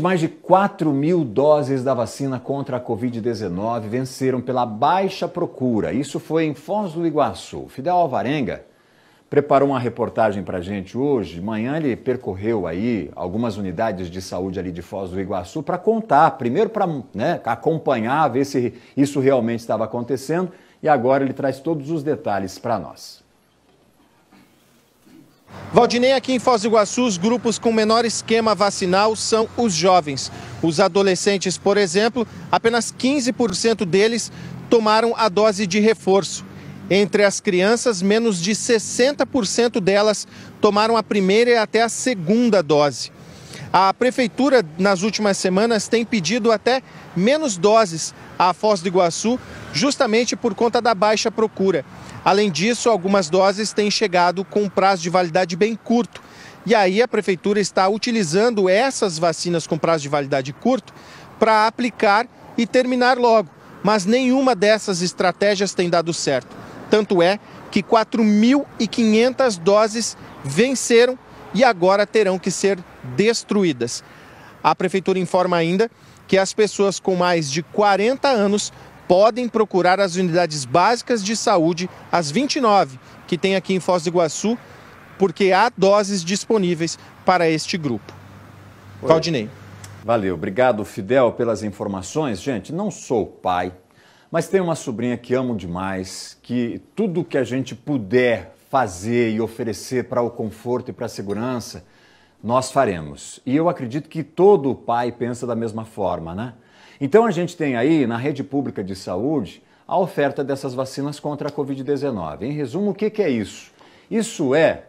mais de 4 mil doses da vacina contra a Covid-19 venceram pela baixa procura. Isso foi em Foz do Iguaçu. Fidel Alvarenga preparou uma reportagem para a gente hoje. Manhã ele percorreu aí algumas unidades de saúde ali de Foz do Iguaçu para contar, primeiro para né, acompanhar, ver se isso realmente estava acontecendo. E agora ele traz todos os detalhes para nós. Valdinei, aqui em Foz do Iguaçu, os grupos com menor esquema vacinal são os jovens. Os adolescentes, por exemplo, apenas 15% deles tomaram a dose de reforço. Entre as crianças, menos de 60% delas tomaram a primeira e até a segunda dose. A prefeitura, nas últimas semanas, tem pedido até menos doses à Foz do Iguaçu, justamente por conta da baixa procura. Além disso, algumas doses têm chegado com prazo de validade bem curto. E aí a prefeitura está utilizando essas vacinas com prazo de validade curto para aplicar e terminar logo. Mas nenhuma dessas estratégias tem dado certo. Tanto é que 4.500 doses venceram e agora terão que ser destruídas. A prefeitura informa ainda que as pessoas com mais de 40 anos podem procurar as unidades básicas de saúde, as 29 que tem aqui em Foz do Iguaçu, porque há doses disponíveis para este grupo. Oi. Claudinei. Valeu, obrigado Fidel pelas informações. Gente, não sou pai, mas tenho uma sobrinha que amo demais, que tudo que a gente puder fazer e oferecer para o conforto e para a segurança, nós faremos. E eu acredito que todo pai pensa da mesma forma, né? Então a gente tem aí na rede pública de saúde a oferta dessas vacinas contra a Covid-19. Em resumo, o que, que é isso? Isso é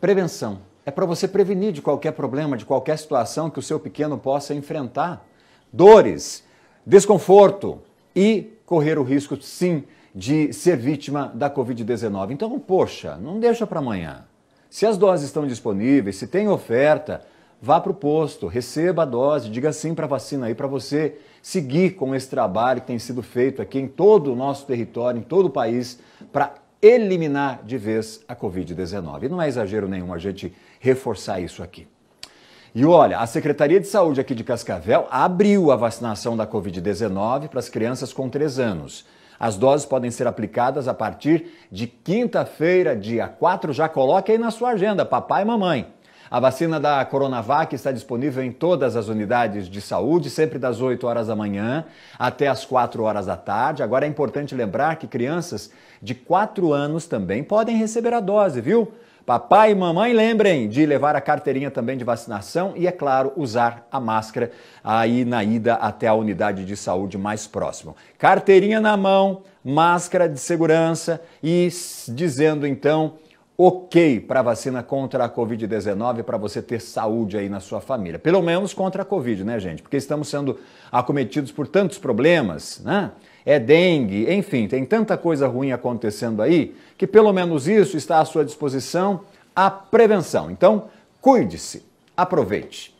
prevenção. É para você prevenir de qualquer problema, de qualquer situação que o seu pequeno possa enfrentar. Dores, desconforto e correr o risco, sim, de ser vítima da Covid-19. Então, poxa, não deixa para amanhã. Se as doses estão disponíveis, se tem oferta, vá para o posto, receba a dose, diga sim para a vacina aí para você seguir com esse trabalho que tem sido feito aqui em todo o nosso território, em todo o país, para eliminar de vez a Covid-19. não é exagero nenhum a gente reforçar isso aqui. E olha, a Secretaria de Saúde aqui de Cascavel abriu a vacinação da Covid-19 para as crianças com 3 anos. As doses podem ser aplicadas a partir de quinta-feira, dia 4. Já coloque aí na sua agenda, papai e mamãe. A vacina da Coronavac está disponível em todas as unidades de saúde, sempre das 8 horas da manhã até as 4 horas da tarde. Agora é importante lembrar que crianças de 4 anos também podem receber a dose, viu? Papai e mamãe, lembrem de levar a carteirinha também de vacinação e, é claro, usar a máscara aí na ida até a unidade de saúde mais próxima. Carteirinha na mão, máscara de segurança e dizendo então ok para vacina contra a Covid-19, para você ter saúde aí na sua família. Pelo menos contra a Covid, né, gente? Porque estamos sendo acometidos por tantos problemas, né? É dengue, enfim, tem tanta coisa ruim acontecendo aí que pelo menos isso está à sua disposição a prevenção. Então, cuide-se, aproveite.